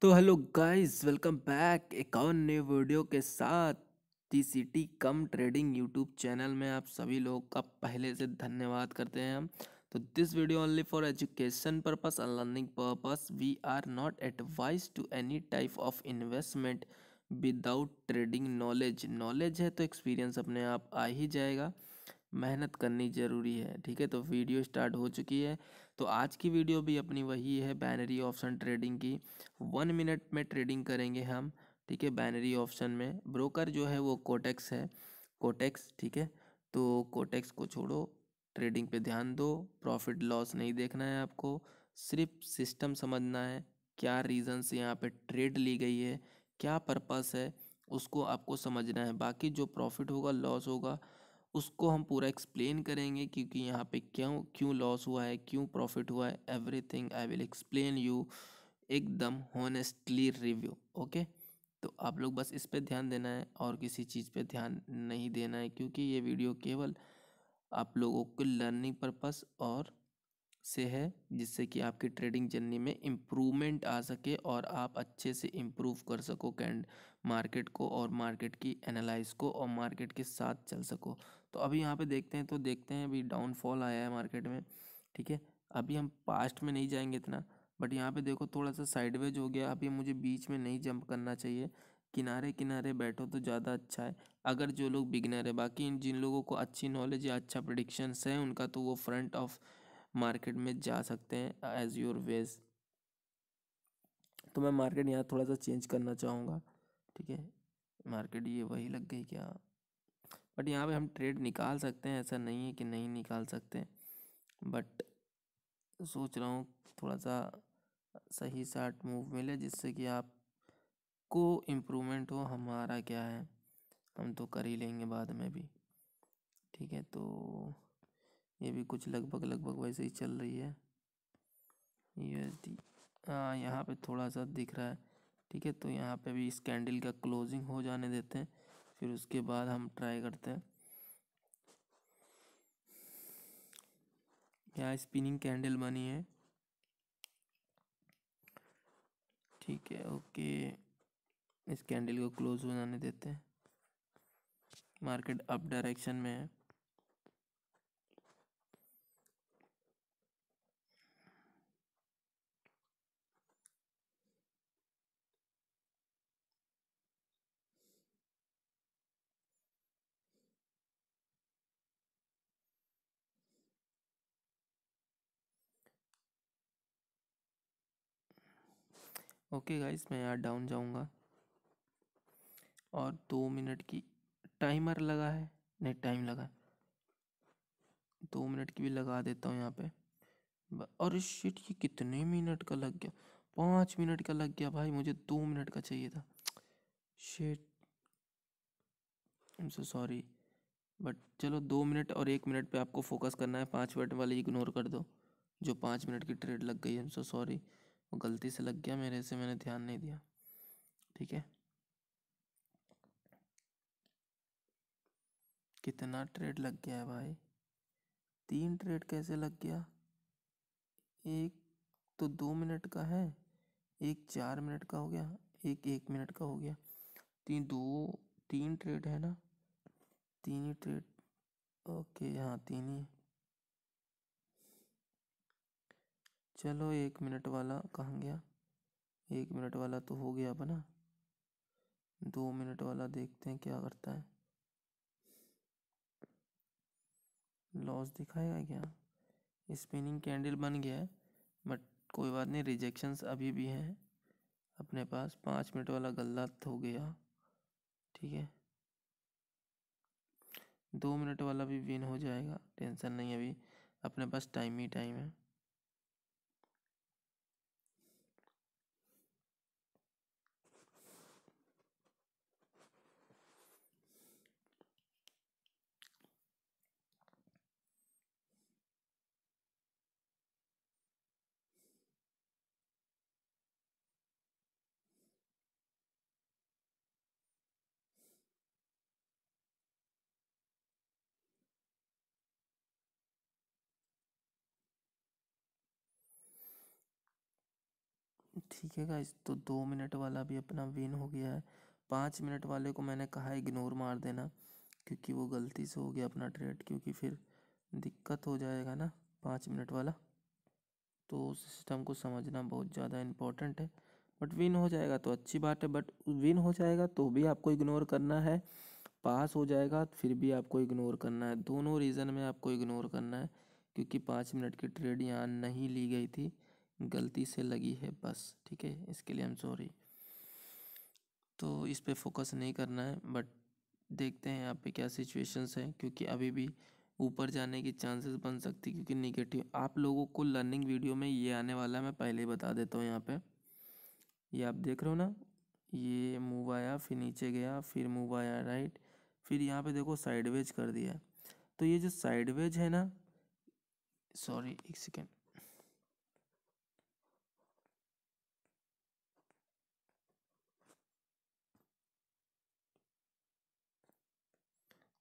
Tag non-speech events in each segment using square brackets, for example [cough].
तो hello guys welcome back एक और नए वीडियो के साथ T C T com trading YouTube channel में आप सभी लोग का पहले से धन्यवाद करते हैं हम तो this video only for education purpose and learning purpose we are not advise to any type of investment without trading knowledge knowledge है तो एक्सपीरियंस अपने आप आ ही जाएगा मेहनत करनी ज़रूरी है ठीक है तो वीडियो स्टार्ट हो चुकी है तो आज की वीडियो भी अपनी वही है बैनरी ऑप्शन ट्रेडिंग की वन मिनट में ट्रेडिंग करेंगे हम ठीक है बैनरी ऑप्शन में ब्रोकर जो है वो कोटेक्स है कोटेक्स ठीक है तो कोटेक्स को छोड़ो ट्रेडिंग पे ध्यान दो प्रॉफिट लॉस नहीं देखना है आपको सिर्फ सिस्टम समझना है क्या रीज़न से यहाँ पे ट्रेड ली गई है क्या पर्पस है उसको आपको समझना है बाकी जो प्रॉफिट होगा लॉस होगा उसको हम पूरा एक्सप्लेन करेंगे क्योंकि यहाँ पे क्यों क्यों लॉस हुआ है क्यों प्रॉफिट हुआ है everything I will explain you एकदम होनेस्टली रिव्यू ओके तो आप लोग बस इस पर ध्यान देना है और किसी चीज़ पे ध्यान नहीं देना है क्योंकि ये वीडियो केवल आप लोगों के लर्निंग पर्पस और से है जिससे कि आपकी ट्रेडिंग जर्नी में इम्प्रूवमेंट आ सके और आप अच्छे से इम्प्रूव कर सको कैंड मार्केट को और मार्केट की एनालाइज को और मार्केट के साथ चल सको तो अभी यहाँ पे देखते हैं तो देखते हैं अभी डाउनफॉल आया है मार्केट में ठीक है अभी हम पास्ट में नहीं जाएंगे इतना बट यहाँ पे देखो थोड़ा सा साइडवेज हो गया अभी मुझे बीच में नहीं जंप करना चाहिए किनारे किनारे बैठो तो ज़्यादा अच्छा है अगर जो लोग बिगनर है बाकी जिन लोगों को अच्छी नॉलेज या अच्छा प्रडिक्शंस है उनका तो वो फ्रंट ऑफ मार्केट में जा सकते हैं एज योर वेज तो मैं मार्केट यहाँ थोड़ा सा चेंज करना चाहूँगा ठीक है मार्केट ये वही लग गई क्या बट यहाँ पे हम ट्रेड निकाल सकते हैं ऐसा नहीं है कि नहीं निकाल सकते बट सोच रहा हूँ थोड़ा सा सही साट मूव मिले जिससे कि आपको इम्प्रूवमेंट हो हमारा क्या है हम तो कर ही लेंगे बाद में भी ठीक है तो ये भी कुछ लगभग लगभग वैसे ही चल रही है ये हाँ यहाँ पे थोड़ा सा दिख रहा है ठीक है तो यहाँ पे भी इस कैंडल का क्लोजिंग हो जाने देते हैं फिर उसके बाद हम ट्राई करते हैं यहाँ स्पिनिंग कैंडल बनी है ठीक है ओके इस कैंडल को क्लोज हो जाने देते हैं मार्केट अप डायरेक्शन में है ओके गाइस मैं यहाँ डाउन जाऊँगा और दो मिनट की टाइमर लगा है नहीं टाइम लगा दो मिनट की भी लगा देता हूँ यहाँ पे और शिट ये कितने मिनट का लग गया पाँच मिनट का लग गया भाई मुझे दो मिनट का चाहिए था shit I am so sorry but चलो दो मिनट और एक मिनट पे आपको फोकस करना है पाँच मिनट वाली इग्नोर कर दो जो पाँच मिनट की ट्रेड लग गई है आई एम सो सॉरी वो गलती से लग गया मेरे से मैंने ध्यान नहीं दिया ठीक है कितना ट्रेड लग गया है भाई तीन ट्रेड कैसे लग गया एक तो दो मिनट का है एक चार मिनट का हो गया एक एक मिनट का हो गया तीन दो तीन ट्रेड है ना तीन ही ट्रेड ओके हाँ तीन ही चलो एक मिनट वाला कहाँ गया एक मिनट वाला तो हो गया बना दो मिनट वाला देखते हैं क्या करता है लॉस दिखाएगा क्या स्पिनिंग कैंडल बन गया है बट कोई बात नहीं रिजेक्शंस अभी भी हैं अपने पास पाँच मिनट वाला गल्ला हो गया ठीक है दो मिनट वाला भी विन हो जाएगा टेंशन नहीं अभी अपने पास टाइम ही टाइम है ठीक है गाइज तो दो मिनट वाला भी अपना विन हो गया है पाँच मिनट वाले को मैंने कहा इग्नोर मार देना क्योंकि वो गलती से हो गया अपना ट्रेड क्योंकि फिर दिक्कत हो जाएगा ना पाँच मिनट वाला तो सिस्टम को समझना बहुत ज़्यादा इम्पोर्टेंट है बट विन हो जाएगा तो अच्छी बात है बट विन हो जाएगा तो भी आपको इग्नोर करना है पास हो जाएगा फिर भी आपको इग्नोर करना है दोनों रीज़न में आपको इग्नोर करना है क्योंकि पाँच मिनट की ट्रेड यहाँ नहीं ली गई थी गलती से लगी है बस ठीक है इसके लिए हम एम सॉरी तो इस पर फोकस नहीं करना है बट देखते हैं यहाँ पे क्या सिचुएशंस हैं क्योंकि अभी भी ऊपर जाने की चांसेस बन सकती क्योंकि निगेटिव आप लोगों को लर्निंग वीडियो में ये आने वाला है मैं पहले ही बता देता हूँ यहाँ पे ये आप देख रहे हो ना ये मूव आया फिर नीचे गया फिर मूव आया राइट फिर यहाँ पे देखो साइडवेज कर दिया तो ये जो साइडवेज है ना सॉरी एक सेकेंड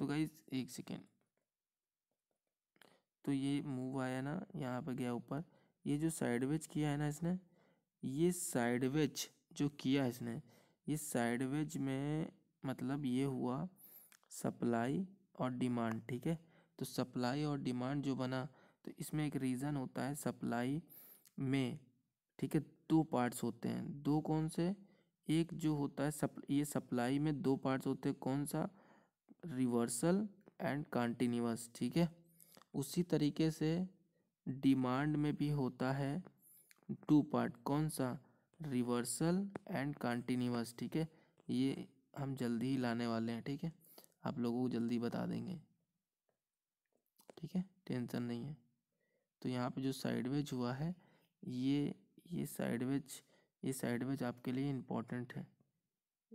तो गाइज एक सेकेंड तो ये मूव आया ना यहाँ पे गया ऊपर ये जो साइडवेज किया है ना इसने ये साइडवेज जो किया है इसने ये साइडवेज में मतलब ये हुआ सप्लाई और डिमांड ठीक है तो सप्लाई और डिमांड जो बना तो इसमें एक रीज़न होता है सप्लाई में ठीक है दो पार्ट्स होते हैं दो कौन से एक जो होता है सप ये सप्लाई में दो पार्ट्स होते हैं कौन सा रिवर्सल एंड कंटिन्यूस ठीक है उसी तरीके से डिमांड में भी होता है टू पार्ट कौन सा रिवर्सल एंड कंटिन्यूस ठीक है ये हम जल्दी ही लाने वाले हैं ठीक है आप लोगों को जल्दी बता देंगे ठीक है टेंशन नहीं है तो यहाँ पे जो साइडवेज हुआ है ये ये साइडवेज ये साइडवेज आपके लिए इम्पोर्टेंट है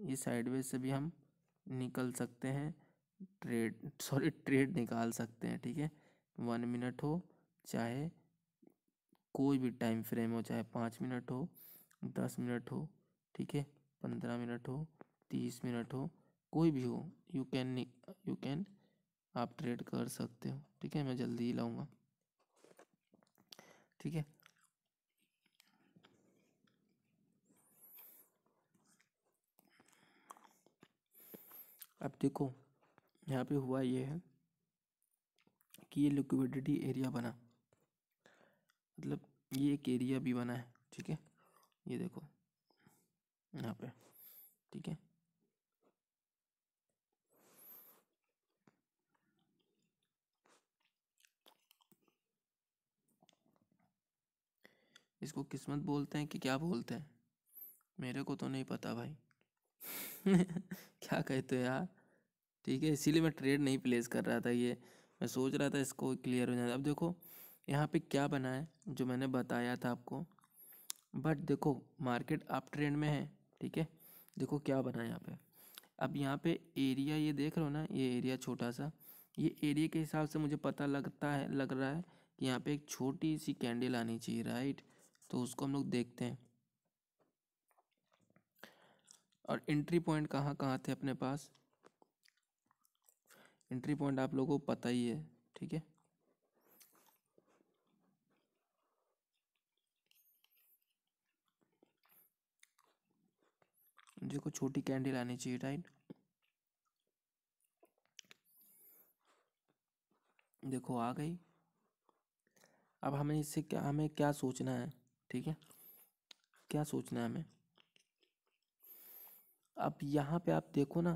ये साइडवेज से भी हम निकल सकते हैं ट्रेड सॉरी ट्रेड निकाल सकते हैं ठीक है वन मिनट हो चाहे कोई भी टाइम फ्रेम हो चाहे पाँच मिनट हो दस मिनट हो ठीक है पंद्रह मिनट हो तीस मिनट हो कोई भी हो यू कैन यू कैन आप ट्रेड कर सकते हो ठीक है मैं जल्दी ही लाऊंगा ठीक है अब देखो यहाँ पे हुआ ये है कि ये लिक्विडिटी एरिया बना मतलब ये एक एरिया भी बना है ठीक है ये देखो यहाँ पे ठीक है इसको किस्मत बोलते हैं कि क्या बोलते हैं मेरे को तो नहीं पता भाई [laughs] क्या कहते हो यार ठीक है इसीलिए मैं ट्रेड नहीं प्लेस कर रहा था ये मैं सोच रहा था इसको क्लियर हो जाए अब देखो यहाँ पे क्या बना है जो मैंने बताया था आपको बट देखो मार्केट अप ट्रेंड में है ठीक है देखो क्या बना है यहाँ पे अब यहाँ पे एरिया ये देख रहे हो ना ये एरिया छोटा सा ये एरिया के हिसाब से मुझे पता लगता है लग रहा है कि यहाँ पे एक छोटी सी कैंडल आनी चाहिए राइट तो उसको हम लोग देखते हैं और एंट्री पॉइंट कहाँ कहाँ थे अपने पास एंट्री पॉइंट आप लोगों को पता ही है ठीक है देखो छोटी कैंडल आनी चाहिए राइट देखो आ गई अब हमें इससे क्या हमें क्या सोचना है ठीक है क्या सोचना है हमें अब यहाँ पे आप देखो ना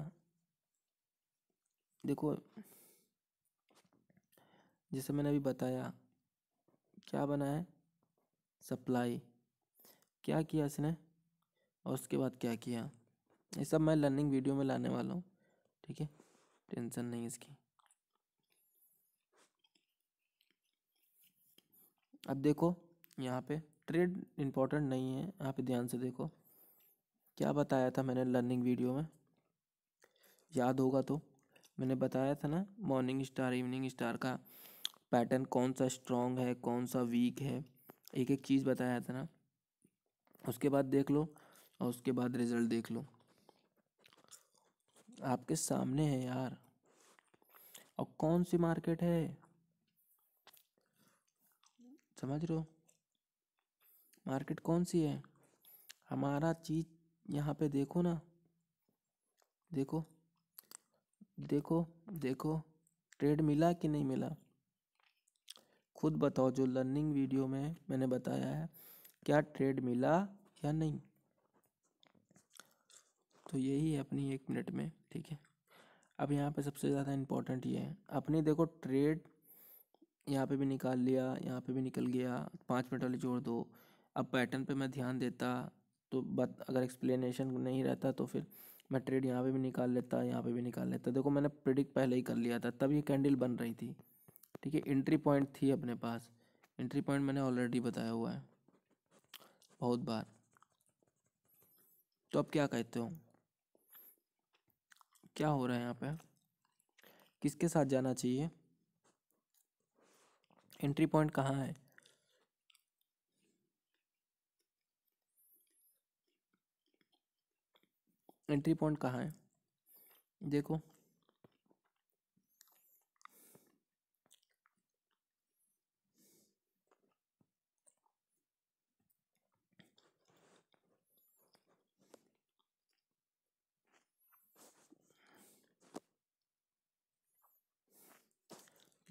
देखो जैसे मैंने अभी बताया क्या बना है सप्लाई क्या किया इसने और उसके बाद क्या किया ये सब मैं लर्निंग वीडियो में लाने वाला हूँ ठीक है टेंशन नहीं इसकी अब देखो यहाँ पे ट्रेड इम्पोर्टेंट नहीं है यहाँ पे ध्यान से देखो क्या बताया था मैंने लर्निंग वीडियो में याद होगा तो मैंने बताया था ना मॉर्निंग स्टार इवनिंग स्टार का पैटर्न कौन सा स्ट्रॉन्ग है कौन सा वीक है एक एक चीज़ बताया था ना उसके बाद देख लो और उसके बाद रिज़ल्ट देख लो आपके सामने है यार और कौन सी मार्केट है समझ रहे हो मार्केट कौन सी है हमारा चीज़ यहाँ पे देखो ना देखो देखो देखो ट्रेड मिला कि नहीं मिला खुद बताओ जो लर्निंग वीडियो में मैंने बताया है क्या ट्रेड मिला या नहीं तो यही है अपनी एक मिनट में ठीक है अब यहाँ पे सबसे ज़्यादा इम्पोर्टेंट ये है अपनी देखो ट्रेड यहाँ पे भी निकाल लिया यहाँ पे भी निकल गया पाँच मिनट वाले जोड़ दो अब पैटर्न पे मैं ध्यान देता तो बत अगर एक्सप्लेनेशन नहीं रहता तो फिर मैं ट्रेड यहाँ पे भी निकाल लेता यहाँ पे भी निकाल लेता देखो मैंने प्रिडिक्ट पहले ही कर लिया था तब ये कैंडल बन रही थी ठीक है एंट्री पॉइंट थी अपने पास एंट्री पॉइंट मैंने ऑलरेडी बताया हुआ है बहुत बार तो अब क्या कहते हो क्या हो रहा है यहाँ पे किसके साथ जाना चाहिए एंट्री पॉइंट कहाँ है एंट्री पॉइंट कहाँ है देखो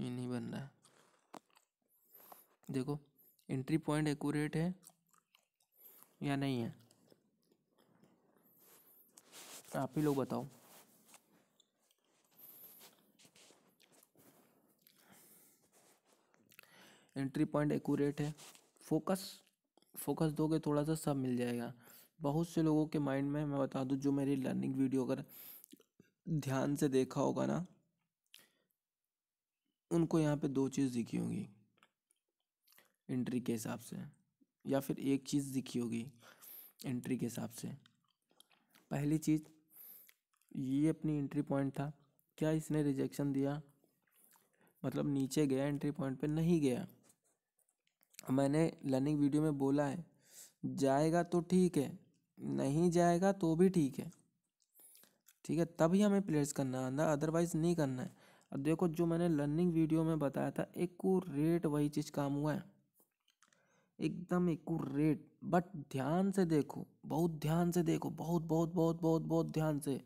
ये नहीं बन रहा देखो एंट्री पॉइंट एक्यूरेट है या नहीं है तो आप ही लोग बताओ एंट्री पॉइंट एकूरेट है फोकस फोकस दोगे थोड़ा सा सब मिल जाएगा बहुत से लोगों के माइंड में मैं बता दूं जो मेरी लर्निंग वीडियो अगर ध्यान से देखा होगा ना उनको यहाँ पे दो चीज़ दिखी होगी एंट्री के हिसाब से या फिर एक चीज़ दिखी होगी एंट्री के हिसाब से पहली चीज़ ये अपनी एंट्री पॉइंट था क्या इसने रिजेक्शन दिया मतलब नीचे गया एंट्री पॉइंट पे नहीं गया मैंने लर्निंग वीडियो में बोला है जाएगा तो ठीक है नहीं जाएगा तो भी ठीक है ठीक है तभी हमें प्लेस करना है अदरवाइज नहीं करना है अब देखो जो मैंने लर्निंग वीडियो में बताया था एक रेट वही चीज़ काम हुआ है एकदम एक रेट बट ध्यान से देखो बहुत ध्यान से देखो बहुत बहुत बहुत बहुत बहुत ध्यान से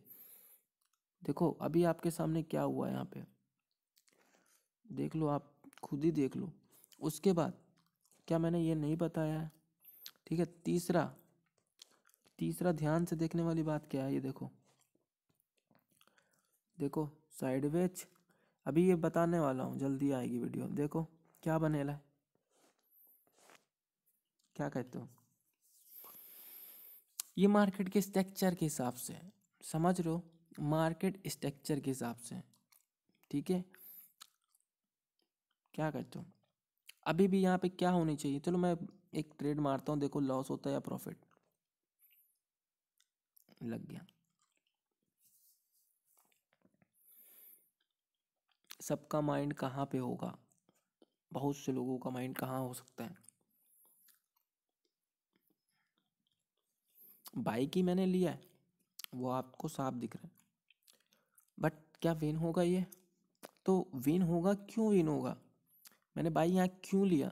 देखो अभी आपके सामने क्या हुआ यहाँ पे देख लो आप खुद ही देख लो उसके बाद क्या मैंने ये नहीं बताया है ठीक है तीसरा तीसरा ध्यान से देखने वाली बात क्या है ये देखो देखो साइडवेज अभी ये बताने वाला हूँ जल्दी आएगी वीडियो देखो क्या बने है क्या कहते हो ये मार्केट के स्ट्रक्चर के हिसाब से समझ रहे हो मार्केट स्ट्रक्चर के हिसाब से ठीक है क्या करते हो अभी भी यहाँ पे क्या होनी चाहिए चलो मैं एक ट्रेड मारता हूँ देखो लॉस होता है या प्रॉफिट लग गया सबका माइंड कहाँ पे होगा बहुत से लोगों का माइंड कहाँ हो सकता है बाइक ही मैंने लिया है वो आपको साफ दिख रहा है बट क्या विन होगा ये तो विन होगा क्यों विन होगा मैंने भाई यहाँ क्यों लिया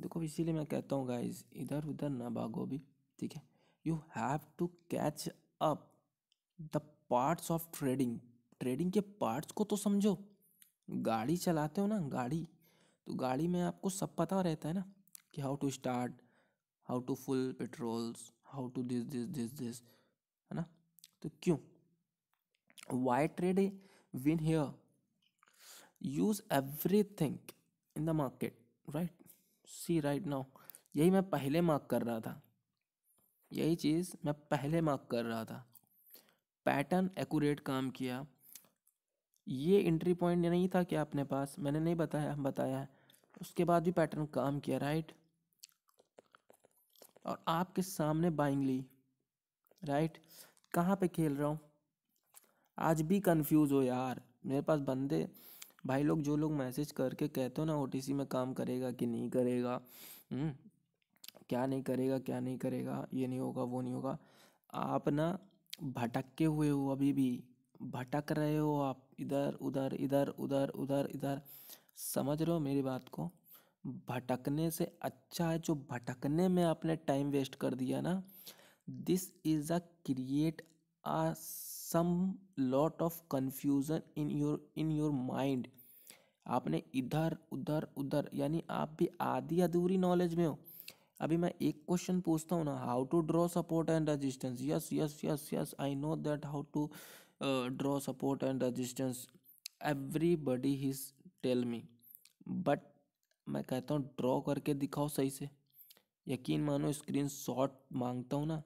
देखो इसीलिए मैं कहता हूँ गाइज इधर उधर ना भागो भी ठीक है you have to catch up the parts of trading trading के पार्ट्स को तो समझो गाड़ी चलाते हो ना गाड़ी तो गाड़ी में आपको सब पता रहता है ना कि how to start how to full patrols how to this this this this है ना तो क्यों why trade win here use everything in the market right see right now यही मैं पहले मार्क कर रहा था यही चीज़ मैं पहले मार्क कर रहा था पैटर्न एक्यूरेट काम किया ये एंट्री पॉइंट नहीं था क्या अपने पास मैंने नहीं बताया बताया है उसके बाद भी पैटर्न काम किया राइट और आपके सामने बाइंग ली राइट कहाँ पे खेल रहा हूँ आज भी कंफ्यूज हो यार मेरे पास बंदे भाई लोग जो लोग मैसेज करके कहते हो ना ओ में काम करेगा कि नहीं करेगा हुँ? हम्म, क्या नहीं करेगा क्या नहीं करेगा ये नहीं होगा वो नहीं होगा आप ना भटके हुए हो अभी भी भटक रहे हो आप इधर उधर इधर उधर उधर इधर समझ रहे हो मेरी बात को भटकने से अच्छा है जो भटकने में आपने टाइम वेस्ट कर दिया ना this is a create a some lot of confusion in your in your mind आपने इधर उधर उधर यानी आप भी आधी अधूरी नॉलेज में हो अभी मैं एक क्वेश्चन पूछता हूँ ना how to draw support and resistance yes yes yes yes I know that how to draw support and resistance everybody his tell me but मैं कहता हूँ ड्रॉ करके दिखाओ सही से यकीन मानो स्क्रीन शॉट मांगता हूँ ना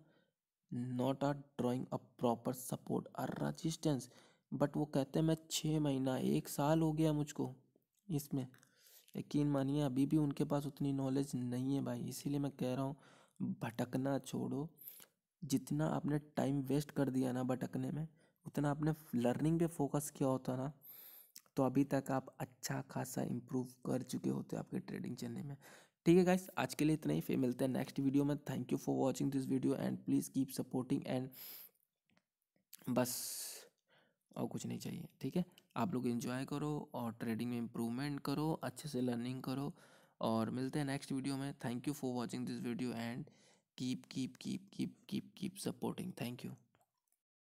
not are drawing a proper support or resistance but वो कहते हैं मैं छः महीना एक साल हो गया मुझको इसमें यकीन मानिए अभी भी उनके पास उतनी नॉलेज नहीं है भाई इसीलिए मैं कह रहा हूँ भटकना छोड़ो जितना आपने टाइम वेस्ट कर दिया ना भटकने में उतना आपने लर्निंग पे फोकस किया होता ना तो अभी तक आप अच्छा खासा इम्प्रूव कर चुके होते आपके ट्रेडिंग चलने में ठीक है गाइस आज के लिए इतना ही फिर मिलते हैं नेक्स्ट वीडियो में thank you for watching this video and please keep supporting and बस और कुछ नहीं चाहिए ठीक है आप लोग इन्जॉय करो और ट्रेडिंग में इम्प्रूवमेंट करो अच्छे से लर्निंग करो और मिलते हैं नेक्स्ट वीडियो में thank you for watching this video and keep keep keep keep keep keep supporting thank you